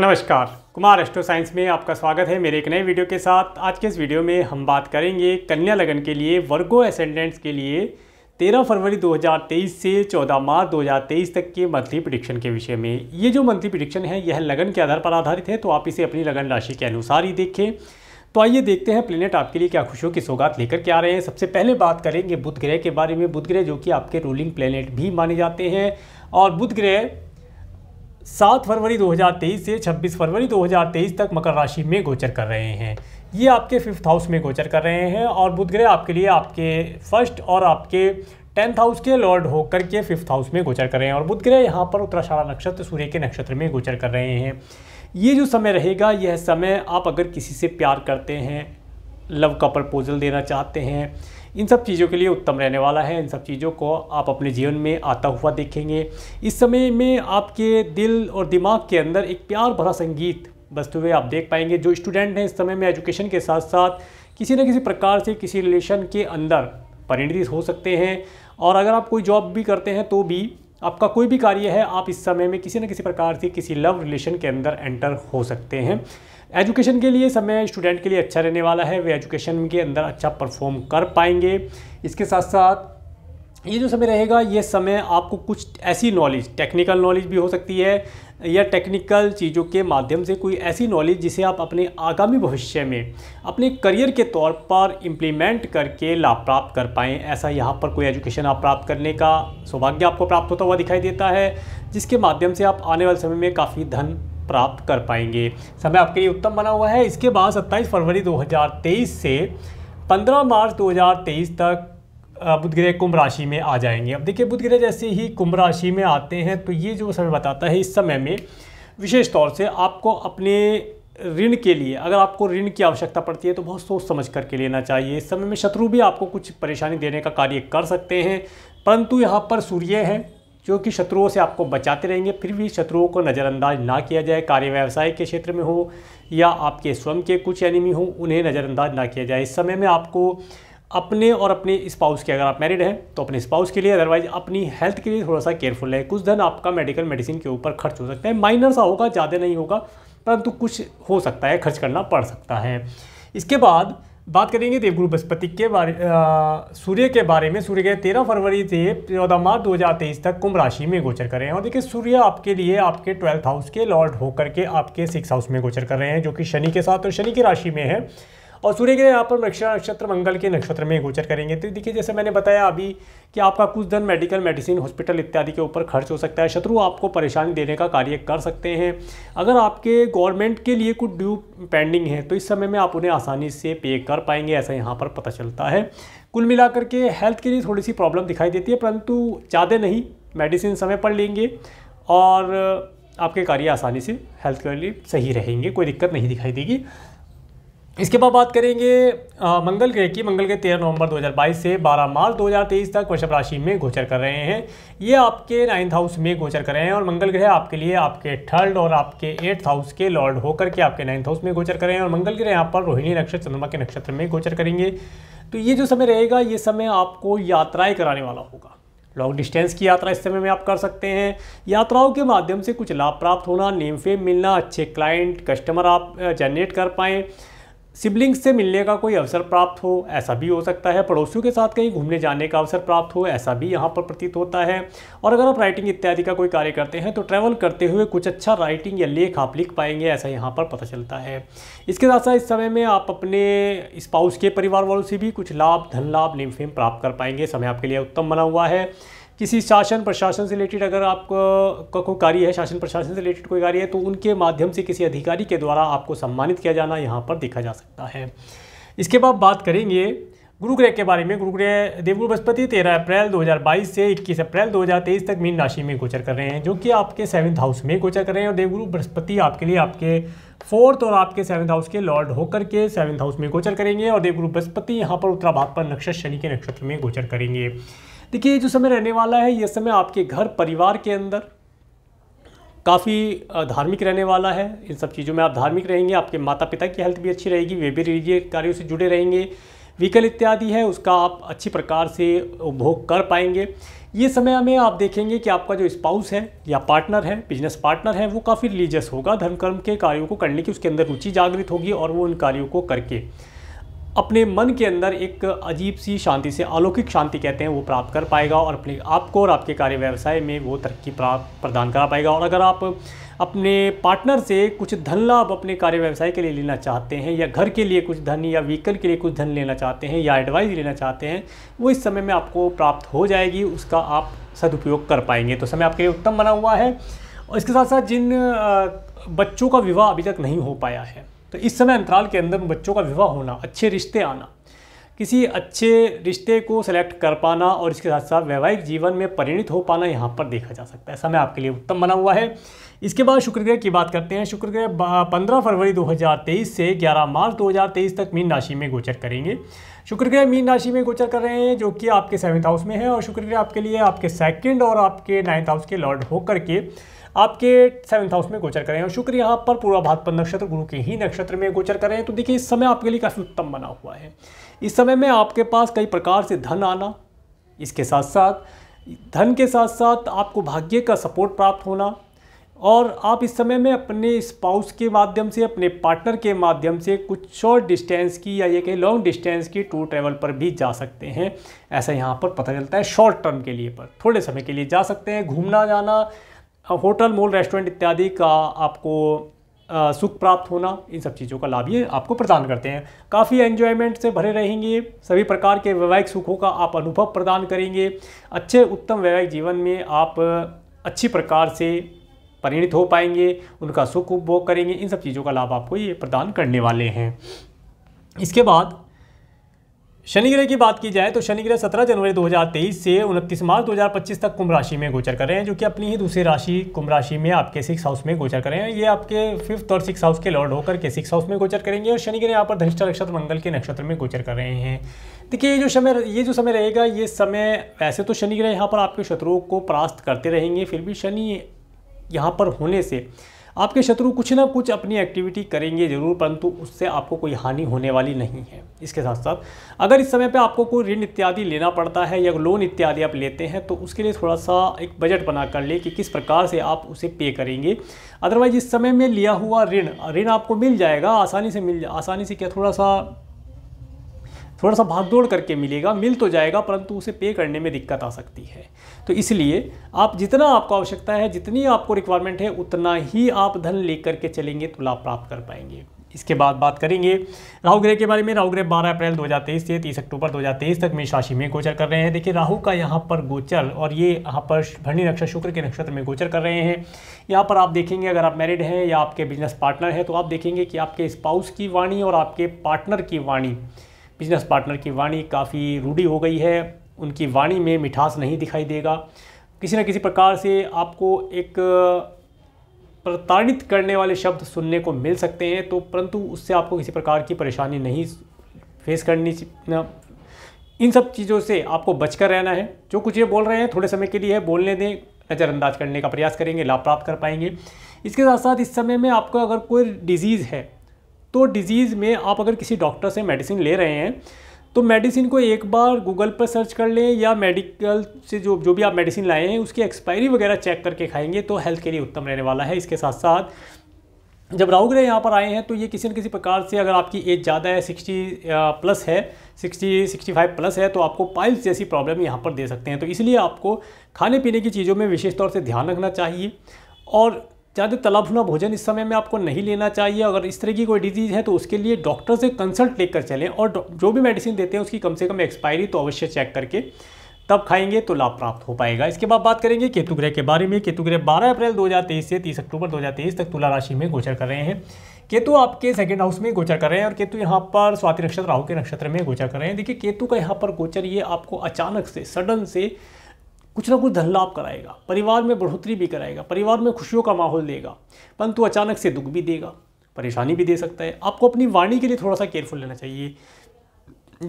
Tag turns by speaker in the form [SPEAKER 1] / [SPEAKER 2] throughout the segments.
[SPEAKER 1] नमस्कार Kumar astro science में आपका स्वागत है मेरे एक नए वीडियो के साथ आज के इस वीडियो में हम बात करेंगे कन्या लगन के लिए वर्गो एसेंडेंट्स के लिए 13 फरवरी 2023 से 14 मार्च 2023 तक के मंथली प्रिडिक्शन के विषय में ये जो मंथली प्रिडिक्शन है यह लगन के आधार पर आधारित है तो आप इसे अपनी लगन राशि के अनुसार ही देखें तो आइए देखते हैं प्लेनेट आपके लिए क्या खुशियों की सौगात लेकर के आ रहे हैं सबसे पहले बात करेंगे बुध ग्रह के बारे में बुध ग्रह जो कि आपके रूलिंग प्लेनेट भी माने जाते हैं और बुध ग्रह सात फरवरी 2023 से 26 फरवरी 2023 तक मकर राशि में गोचर कर रहे हैं ये आपके फिफ्थ हाउस में गोचर कर रहे हैं और बुध ग्रह आपके लिए आपके फर्स्ट और आपके टेंथ हाउस के लॉर्ड होकर के फिफ्थ हाउस में गोचर कर रहे हैं और बुध ग्रह यहाँ पर उत्तराषाढ़ा नक्षत्र सूर्य के नक्षत्र में गोचर कर रहे हैं ये जो समय रहेगा यह समय आप अगर किसी से प्यार करते हैं लव का प्रपोजल देना चाहते हैं इन सब चीज़ों के लिए उत्तम रहने वाला है इन सब चीज़ों को आप अपने जीवन में आता हुआ देखेंगे इस समय में आपके दिल और दिमाग के अंदर एक प्यार भरा संगीत बसते हुए आप देख पाएंगे जो स्टूडेंट हैं इस समय में एजुकेशन के साथ साथ किसी न किसी प्रकार से किसी रिलेशन के अंदर परिणित हो सकते हैं और अगर आप कोई जॉब भी करते हैं तो भी आपका कोई भी कार्य है आप इस समय में किसी न किसी प्रकार से किसी लव रिलेशन के अंदर एंटर हो सकते हैं एजुकेशन के लिए समय स्टूडेंट के लिए अच्छा रहने वाला है वे एजुकेशन के अंदर अच्छा परफॉर्म कर पाएंगे इसके साथ साथ ये जो समय रहेगा ये समय आपको कुछ ऐसी नॉलेज टेक्निकल नॉलेज भी हो सकती है या टेक्निकल चीज़ों के माध्यम से कोई ऐसी नॉलेज जिसे आप अपने आगामी भविष्य में अपने करियर के तौर पर इम्प्लीमेंट करके लाभ प्राप्त कर पाएँ ऐसा यहाँ पर कोई एजुकेशन आप प्राप्त करने का सौभाग्य आपको प्राप्त होता हुआ दिखाई देता है जिसके माध्यम से आप आने वाले समय में काफ़ी धन प्राप्त कर पाएंगे समय आपके लिए उत्तम बना हुआ है इसके बाद 27 फरवरी 2023 से 15 मार्च 2023 तक बुध ग्रह कुंभ राशि में आ जाएंगे अब देखिए बुध ग्रह जैसे ही कुंभ राशि में आते हैं तो ये जो समय बताता है इस समय में विशेष तौर से आपको अपने ऋण के लिए अगर आपको ऋण की आवश्यकता पड़ती है तो बहुत सोच समझ करके लेना चाहिए इस समय में शत्रु भी आपको कुछ परेशानी देने का कार्य कर सकते हैं परंतु यहाँ पर सूर्य है जो कि शत्रुओं से आपको बचाते रहेंगे फिर भी शत्रुओं को नज़रअंदाज ना किया जाए कार्य व्यवसाय के क्षेत्र में हो या आपके स्वयं के कुछ एनिमी हो उन्हें नज़रअंदाज ना किया जाए इस समय में आपको अपने और अपने स्पाउस के अगर आप मैरिड हैं तो अपने स्पाउस के लिए अदरवाइज अपनी हेल्थ के लिए थोड़ा सा केयरफुल है कुछ धन आपका मेडिकल मेडिसिन के ऊपर खर्च हो सकता है माइनर सा होगा ज़्यादा नहीं होगा परंतु कुछ हो सकता है खर्च करना पड़ सकता है इसके बाद बात करेंगे देवगुरु बृहस्पति के बारे सूर्य के बारे में सूर्य के तेरह फरवरी से चौदह मार्च दो हज़ार तेईस तक कुंभ राशि में गोचर कर रहे हैं और देखिए सूर्य आपके लिए आपके ट्वेल्थ हाउस के लॉर्ड होकर के आपके सिक्स हाउस में गोचर कर रहे हैं जो कि शनि के साथ और शनि की राशि में है और सूर्य ग्रह यहाँ पर मृक्षा नक्षत्र मंगल के नक्षत्र में गोचर करेंगे तो देखिए जैसे मैंने बताया अभी कि आपका कुछ धन मेडिकल मेडिसिन हॉस्पिटल इत्यादि के ऊपर खर्च हो सकता है शत्रु आपको परेशानी देने का कार्य कर सकते हैं अगर आपके गवर्नमेंट के लिए कुछ ड्यू पेंडिंग है तो इस समय में आप उन्हें आसानी से पे कर पाएंगे ऐसा यहाँ पर पता चलता है कुल मिलाकर के हेल्थ के लिए थोड़ी सी प्रॉब्लम दिखाई देती है परंतु ज़्यादा नहीं मेडिसिन समय पर लेंगे और आपके कार्य आसानी से हेल्थ के लिए सही रहेंगे कोई दिक्कत नहीं दिखाई देगी इसके बाद बात करेंगे आ, मंगल ग्रह की मंगल ग्रह 13 नवंबर 2022 से 12 मार्च 2023 तक वृषभ राशि में गोचर कर रहे हैं ये आपके नाइन्थ हाउस में गोचर कर रहे हैं और मंगल ग्रह आपके लिए आपके थर्ड और आपके एट्थ हाउस के लॉर्ड होकर के आपके नाइन्थ हाउस में गोचर कर रहे हैं और मंगल ग्रह यहाँ पर रोहिणी नक्षत्र चंद्रमा के नक्षत्र में गोचर करेंगे तो ये जो समय रहेगा ये समय आपको यात्राएँ कराने वाला होगा लॉन्ग डिस्टेंस की यात्रा इस समय में आप कर सकते हैं यात्राओं के माध्यम से कुछ लाभ प्राप्त होना नेम फेम मिलना अच्छे क्लाइंट कस्टमर आप जनरेट कर पाएँ सिबलिंग्स से मिलने का कोई अवसर प्राप्त हो ऐसा भी हो सकता है पड़ोसियों के साथ कहीं घूमने जाने का अवसर प्राप्त हो ऐसा भी यहाँ पर प्रतीत होता है और अगर आप राइटिंग इत्यादि का कोई कार्य करते हैं तो ट्रैवल करते हुए कुछ अच्छा राइटिंग या लेख आप लिख पाएंगे ऐसा यहाँ पर पता चलता है इसके साथ साथ इस समय में आप अपने स्पाउस के परिवार वालों से भी कुछ लाभ धन लाभ नेम फेम प्राप्त कर पाएंगे समय आपके लिए उत्तम बना हुआ है किसी शासन प्रशासन से रिलेटेड अगर आपका कोई कार्य है शासन प्रशासन से रिलेटेड कोई कार्य है तो उनके माध्यम से किसी अधिकारी के द्वारा आपको सम्मानित किया जाना यहाँ पर देखा जा सकता है इसके बाद बात करेंगे गुरुग्रह के बारे में गुरुग्रह देवगुरु बृहस्पति तेरह अप्रैल 2022 से 21 अप्रैल 2023 तक मीन राशि में गोचर कर रहे हैं जो कि आपके सेवन्थ हाउस में गोचर कर रहे हैं और देवगुरु बृहस्पति आपके लिए आपके फोर्थ और आपके सेवन्थ हाउस के लॉर्ड होकर के सेवन्थ हाउस में गोचर करेंगे और देवगुरु बृहस्पति यहाँ पर उत्तरा भाग पर नक्षत्र शनि के नक्षत्र में गोचर करेंगे देखिए ये जो समय रहने वाला है ये समय आपके घर परिवार के अंदर काफ़ी धार्मिक रहने वाला है इन सब चीज़ों में आप धार्मिक रहेंगे आपके माता पिता की हेल्थ भी अच्छी रहेगी वे भी रिलीजिय कार्यों से जुड़े रहेंगे व्हीकल इत्यादि है उसका आप अच्छी प्रकार से उपभोग कर पाएंगे ये समय में आप देखेंगे कि आपका जो स्पाउस है या पार्टनर है बिजनेस पार्टनर है वो काफ़ी रिलीजियस होगा धर्म कर्म के कार्यों को करने की उसके अंदर रुचि जागृत होगी और वो उन कार्यों को करके अपने मन के अंदर एक अजीब सी शांति से अलौकिक शांति कहते हैं वो प्राप्त कर पाएगा और अपने आपको और आपके कार्य व्यवसाय में वो तरक्की प्राप्त प्रदान करा पाएगा और अगर आप अपने पार्टनर से कुछ धन लाभ अपने कार्य व्यवसाय के लिए लेना चाहते हैं या घर के लिए कुछ धन या व्हीकल के लिए कुछ धन लेना चाहते हैं या एडवाइस लेना चाहते हैं वो इस समय में आपको प्राप्त हो जाएगी उसका आप सदुपयोग कर पाएंगे तो समय आपके लिए उत्तम बना हुआ है और इसके साथ साथ जिन बच्चों का विवाह अभी तक नहीं हो पाया है तो इस समय अंतराल के अंदर बच्चों का विवाह होना अच्छे रिश्ते आना किसी अच्छे रिश्ते को सेलेक्ट कर पाना और इसके साथ साथ वैवाहिक जीवन में परिणित हो पाना यहाँ पर देखा जा सकता है समय आपके लिए उत्तम बना हुआ है इसके बाद शुक्रग्रह की बात करते हैं शुक्रग्रह पंद्रह फरवरी 2023 से 11 मार्च 2023 तक मीन राशि में गोचर करेंगे शुक्रग्रह मीन राशि में गोचर कर रहे हैं जो कि आपके सेवन्थ हाउस में है और शुक्रग्रह आपके लिए आपके सेकेंड और आपके नाइन्थ हाउस के लॉर्ड होकर के आपके सेवंथ हाउस में गोचर करें और शुक्र यहाँ पर पूरा भागपत नक्षत्र गुरु के ही नक्षत्र में गोचर करें तो देखिए इस समय आपके लिए काफ़ी उत्तम बना हुआ है इस समय में आपके पास कई प्रकार से धन आना इसके साथ साथ धन के साथ साथ आपको भाग्य का सपोर्ट प्राप्त होना और आप इस समय में अपने स्पाउस के माध्यम से अपने पार्टनर के माध्यम से कुछ शॉर्ट डिस्टेंस की या ये कहीं लॉन्ग डिस्टेंस की टूर ट्रैवल पर भी जा सकते हैं ऐसा यहाँ पर पता चलता है शॉर्ट टर्म के लिए पर थोड़े समय के लिए जा सकते हैं घूमना जाना हाँ, होटल मॉल रेस्टोरेंट इत्यादि का आपको सुख प्राप्त होना इन सब चीज़ों का लाभ ये आपको प्रदान करते हैं काफ़ी एन्जॉयमेंट से भरे रहेंगे सभी प्रकार के वैवाहिक सुखों का आप अनुभव प्रदान करेंगे अच्छे उत्तम वैवाहिक जीवन में आप अच्छी प्रकार से परिणित हो पाएंगे उनका सुख उपभोग करेंगे इन सब चीज़ों का लाभ आपको ये प्रदान करने वाले हैं इसके बाद शनि ग्रह की बात की जाए तो शनि ग्रह 17 जनवरी 2023 से 29 मार्च 2025 तक कुंभ राशि में गोचर कर रहे हैं जो कि अपनी ही दूसरी राशि कुंभ राशि में आपके सिक्स हाउस में गोचर कर रहे हैं ये आपके फिफ्थ और सिक्स हाउस के लॉर्ड होकर के सिक्स हाउस में गोचर करेंगे और शनि ग्रह यहाँ पर धनिष्ठ नक्षत्र मंगल के नक्षत्र में गोचर कर रहे हैं देखिए ये जो समय ये जो समय रहेगा ये समय वैसे तो शनिग्रह यहाँ पर आपके शत्रुओं को परास्त करते रहेंगे फिर भी शनि यहाँ पर होने से आपके शत्रु कुछ ना कुछ अपनी एक्टिविटी करेंगे जरूर परंतु उससे आपको कोई हानि होने वाली नहीं है इसके साथ साथ अगर इस समय पर आपको कोई ऋण इत्यादि लेना पड़ता है या लोन इत्यादि आप लेते हैं तो उसके लिए थोड़ा सा एक बजट बना कर ले कि किस प्रकार से आप उसे पे करेंगे अदरवाइज इस समय में लिया हुआ ऋण ऋण आपको मिल जाएगा आसानी से मिल आसानी से क्या थोड़ा सा थोड़ा सा भागदौड़ करके मिलेगा मिल तो जाएगा परंतु उसे पे करने में दिक्कत आ सकती है तो इसलिए आप जितना आपको आवश्यकता है जितनी आपको रिक्वायरमेंट है उतना ही आप धन लेकर के चलेंगे तो लाभ प्राप्त कर पाएंगे इसके बाद बात करेंगे राहु ग्रह के बारे में राहु ग्रह 12 अप्रैल 2023 से 30 अक्टूबर 2023 तक मेष राशि में गोचर कर रहे हैं देखिए राहु का यहाँ पर गोचर और ये यहाँ पर भरणी नक्षत्र शुक्र के नक्षत्र में गोचर कर रहे हैं यहाँ पर आप देखेंगे अगर आप मैरिड हैं या आपके बिजनेस पार्टनर हैं तो आप देखेंगे कि आपके स्पाउस की वाणी और आपके पार्टनर की वाणी बिजनेस पार्टनर की वाणी काफ़ी रूढ़ी हो गई है उनकी वाणी में मिठास नहीं दिखाई देगा किसी न किसी प्रकार से आपको एक प्रताड़ित करने वाले शब्द सुनने को मिल सकते हैं तो परंतु उससे आपको किसी प्रकार की परेशानी नहीं फेस करनी इन सब चीज़ों से आपको बचकर रहना है जो कुछ ये बोल रहे हैं थोड़े समय के लिए बोलने दें नज़रअंदाज करने का प्रयास करेंगे लाभ प्राप्त कर पाएंगे इसके साथ साथ इस समय में आपको अगर कोई डिजीज़ है तो डिज़ीज़ में आप अगर किसी डॉक्टर से मेडिसिन ले रहे हैं तो मेडिसिन को एक बार गूगल पर सर्च कर लें या मेडिकल से जो जो भी आप मेडिसिन लाए हैं उसकी एक्सपायरी वगैरह चेक करके खाएंगे तो हेल्थ के लिए उत्तम रहने वाला है इसके साथ साथ जब राहु ग्रह यहाँ पर आए हैं तो ये किसी न किसी प्रकार से अगर आपकी एज ज़्यादा है सिक्सटी प्लस है सिक्सटी सिक्सटी फाइव प्लस है तो आपको पाइल्स जैसी प्रॉब्लम यहाँ पर दे सकते हैं तो इसलिए आपको खाने पीने की चीज़ों में विशेष तौर से ध्यान रखना चाहिए और ज़्यादा तला भुना भोजन इस समय में आपको नहीं लेना चाहिए अगर इस तरह की कोई डिजीज़ है तो उसके लिए डॉक्टर से कंसल्ट लेकर चलें और जो भी मेडिसिन देते हैं उसकी कम से कम एक्सपायरी तो अवश्य चेक करके तब खाएंगे तो लाभ प्राप्त हो पाएगा इसके बाद बात करेंगे केतु ग्रह के बारे में केतु ग्रह 12 अप्रैल 2023 से 30 अक्टूबर 2023 तक तुला राशि में गोचर कर रहे हैं केतु आपके सेकंड हाउस में गोचर कर रहे हैं और केतु यहाँ पर स्वाति नक्षत्र राहु के नक्षत्र में गोचर कर रहे हैं देखिए केतु का यहाँ पर गोचर ये आपको अचानक से सडन से कुछ ना कुछ धन लाभ कराएगा परिवार में बढ़ोतरी भी कराएगा परिवार में खुशियों का माहौल देगा परंतु अचानक से दुख भी देगा परेशानी भी दे सकता है आपको अपनी वाणी के लिए थोड़ा सा केयरफुल लेना चाहिए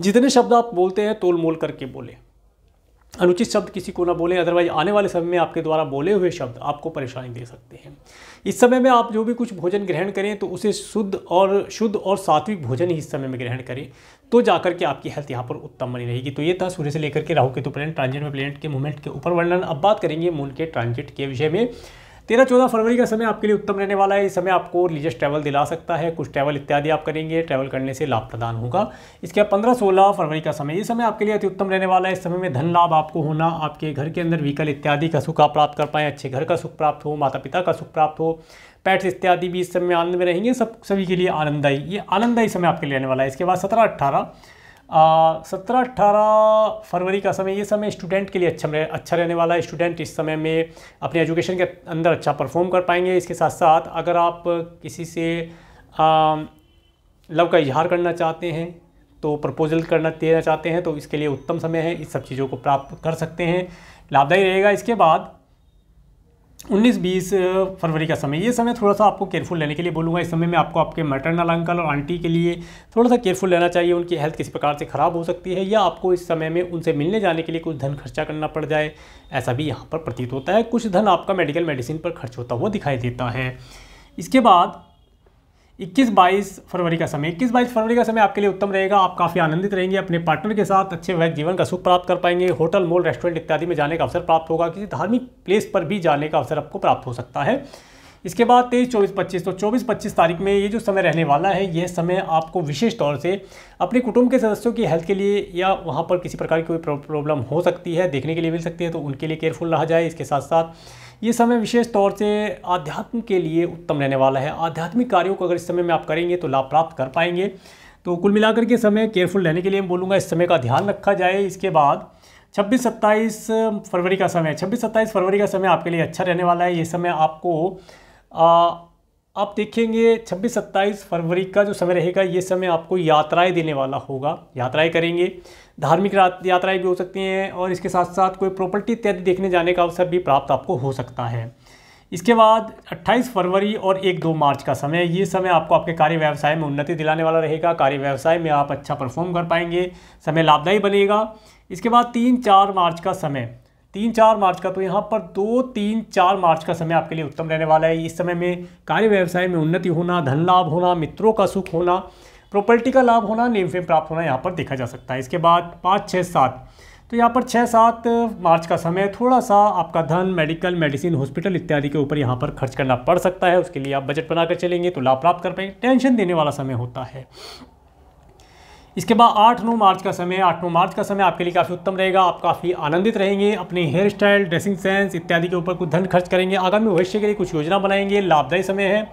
[SPEAKER 1] जितने शब्द आप बोलते हैं तोल मोल करके बोले अनुचित शब्द किसी को ना बोलें अदरवाइज आने वाले समय में आपके द्वारा बोले हुए शब्द आपको परेशानी दे सकते हैं इस समय में आप जो भी कुछ भोजन ग्रहण करें तो उसे शुद्ध और शुद्ध और सात्विक भोजन ही इस समय में ग्रहण करें तो जाकर के आपकी हेल्थ यहाँ पर उत्तम बनी रहेगी तो ये था सूर्य से लेकर के राहु केतु प्लेनेट ट्रांजिट में प्लेनेट के मूवमेंट के ऊपर वर्णन अब बात करेंगे मून के ट्रांजिट के विषय में तेरह चौदह फरवरी का समय आपके लिए उत्तम रहने वाला है इस समय आपको रिलीजियस ट्रैवल दिला सकता है कुछ ट्रैवल इत्यादि आप करेंगे ट्रैवल करने से लाभ प्रदान होगा इसके बाद पंद्रह सोलह फरवरी का समय ये समय आपके लिए अति उत्तम रहने वाला है इस समय में धन लाभ आपको होना आपके घर के अंदर व्हीकल इत्यादि का सुख आप प्राप्त कर पाएँ अच्छे घर का सुख प्राप्त हो माता पिता का सुख प्राप्त हो पैट्स इत्यादि भी इस समय आनंद में रहेंगे सब सभी के लिए आनंददायी ये आनंददायी समय आपके लिए रहने वाला है इसके बाद सत्रह अट्ठारह सत्रह अट्ठारह फरवरी का समय ये समय स्टूडेंट के लिए अच्छा रह, अच्छा रहने वाला है स्टूडेंट इस समय में अपने एजुकेशन के अंदर अच्छा परफॉर्म कर पाएंगे इसके साथ साथ अगर आप किसी से आ, लव का इजहार करना चाहते हैं तो प्रपोजल करना देना चाहते हैं तो इसके लिए उत्तम समय है इस सब चीज़ों को प्राप्त कर सकते हैं लाभदायी रहेगा इसके बाद उन्नीस बीस फरवरी का समय ये समय थोड़ा सा आपको केयरफुल रहने के लिए बोलूँगा इस समय में आपको आपके मटरनल अंकल और आंटी के लिए थोड़ा सा केयरफुल रहना चाहिए उनकी हेल्थ किसी प्रकार से ख़राब हो सकती है या आपको इस समय में उनसे मिलने जाने के लिए कुछ धन खर्चा करना पड़ जाए ऐसा भी यहाँ पर प्रतीत होता है कुछ धन आपका मेडिकल मेडिसिन पर खर्च होता हुआ दिखाई देता है इसके बाद इक्कीस बाईस फरवरी का समय इक्कीस बाईस फरवरी का समय आपके लिए उत्तम रहेगा आप काफ़ी आनंदित रहेंगे अपने पार्टनर के साथ अच्छे वैध जीवन का सुख प्राप्त कर पाएंगे होटल मॉल रेस्टोरेंट इत्यादि में जाने का अवसर प्राप्त होगा किसी धार्मिक प्लेस पर भी जाने का अवसर आपको प्राप्त हो सकता है इसके बाद तेईस चौबीस पच्चीस तो चौबीस पच्चीस तारीख में ये जो समय रहने वाला है यह समय आपको विशेष तौर से अपने कुटुंब के सदस्यों की हेल्थ के लिए या वहाँ पर किसी प्रकार की कोई प्रॉब्लम हो सकती है देखने के लिए मिल सकती है तो उनके लिए केयरफुल रहा जाए इसके साथ साथ ये समय विशेष तौर से आध्यात्म के लिए उत्तम रहने वाला है आध्यात्मिक कार्यों को अगर इस समय में आप करेंगे तो लाभ प्राप्त कर पाएंगे तो कुल मिलाकर के समय केयरफुल रहने के लिए मैं बोलूँगा इस समय का ध्यान रखा जाए इसके बाद छब्बीस सत्ताईस फरवरी का समय छब्बीस सत्ताईस फरवरी का समय आपके लिए अच्छा रहने वाला है ये समय आपको आप देखेंगे 26-27 फरवरी का जो समय रहेगा ये समय आपको यात्राएं देने वाला होगा यात्राएं करेंगे धार्मिक यात्राएं भी हो सकती हैं और इसके साथ साथ कोई प्रॉपर्टी इत्यादि देखने जाने का अवसर भी प्राप्त आपको हो सकता है इसके बाद 28 फरवरी और एक दो मार्च का समय ये समय आपको आपके कार्य व्यवसाय में उन्नति दिलाने वाला रहेगा कार्य व्यवसाय में आप अच्छा परफॉर्म कर पाएंगे समय लाभदायी बनेगा इसके बाद तीन चार मार्च का समय तीन चार मार्च का तो यहाँ पर दो तीन चार मार्च का समय आपके लिए उत्तम रहने वाला है इस समय में कार्य व्यवसाय में उन्नति होना धन लाभ होना मित्रों का सुख होना प्रॉपर्टी का लाभ होना नेम फेम प्राप्त होना यहाँ पर देखा जा सकता है इसके बाद पाँच छः सात तो यहाँ पर छः सात मार्च का समय थोड़ा सा आपका धन मेडिकल मेडिसिन हॉस्पिटल इत्यादि के ऊपर यहाँ पर खर्च करना पड़ सकता है उसके लिए आप बजट बनाकर चलेंगे तो लाभ प्राप्त कर पाएंगे टेंशन देने वाला समय होता है इसके बाद आठ नौ मार्च का समय आठ नौ मार्च का समय आपके लिए काफ़ी उत्तम रहेगा आप काफ़ी आनंदित रहेंगे अपने हेयर स्टाइल ड्रेसिंग सेंस इत्यादि के ऊपर कुछ धन खर्च करेंगे आगामी भविष्य के लिए कुछ योजना बनाएंगे लाभदायी समय है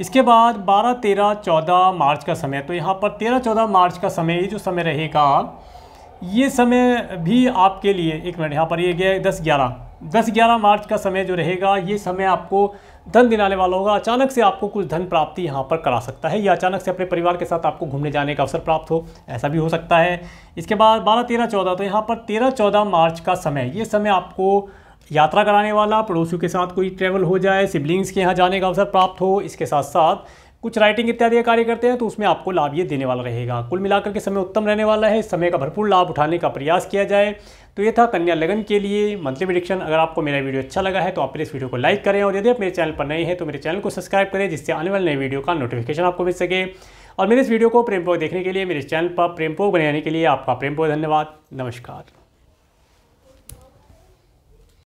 [SPEAKER 1] इसके बाद बारह तेरह चौदह मार्च का समय तो यहाँ पर तेरह चौदह मार्च का समय ये जो समय रहेगा ये समय भी आपके लिए एक मिनट यहाँ पर ये गया दस ग्यारह दस ग्यारह मार्च का समय जो रहेगा ये समय आपको धन दिलाने वाला होगा अचानक से आपको कुछ धन प्राप्ति यहाँ पर करा सकता है या अचानक से अपने परिवार के साथ आपको घूमने जाने का अवसर प्राप्त हो ऐसा भी हो सकता है इसके बाद बारह तेरह चौदह तो यहाँ पर तेरह चौदह मार्च का समय ये समय आपको यात्रा कराने वाला पड़ोसियों के साथ कोई ट्रैवल हो जाए सिबलिंग्स के यहाँ जाने का अवसर प्राप्त हो इसके साथ साथ कुछ राइटिंग इत्यादि का कार्य करते हैं तो उसमें आपको लाभ ये देने वाला रहेगा कुल मिलाकर के समय उत्तम रहने वाला है इस समय का भरपूर लाभ उठाने का प्रयास किया जाए तो ये था कन्या लगन के लिए मंथली प्रिडिक्शन अगर आपको मेरा वीडियो अच्छा लगा है तो आप इस वीडियो को लाइक करें और यदि आप मेरे चैनल पर नए हैं तो मेरे चैनल को सब्सक्राइब करें जिससे आने वाले नए वीडियो का नोटिफिकेशन आपको मिल सके और मेरे इस वीडियो को प्रेमपोग देखने के लिए मेरे चैनल पर प्रेमपोग बनाने के लिए आपका प्रेमपोग धन्यवाद नमस्कार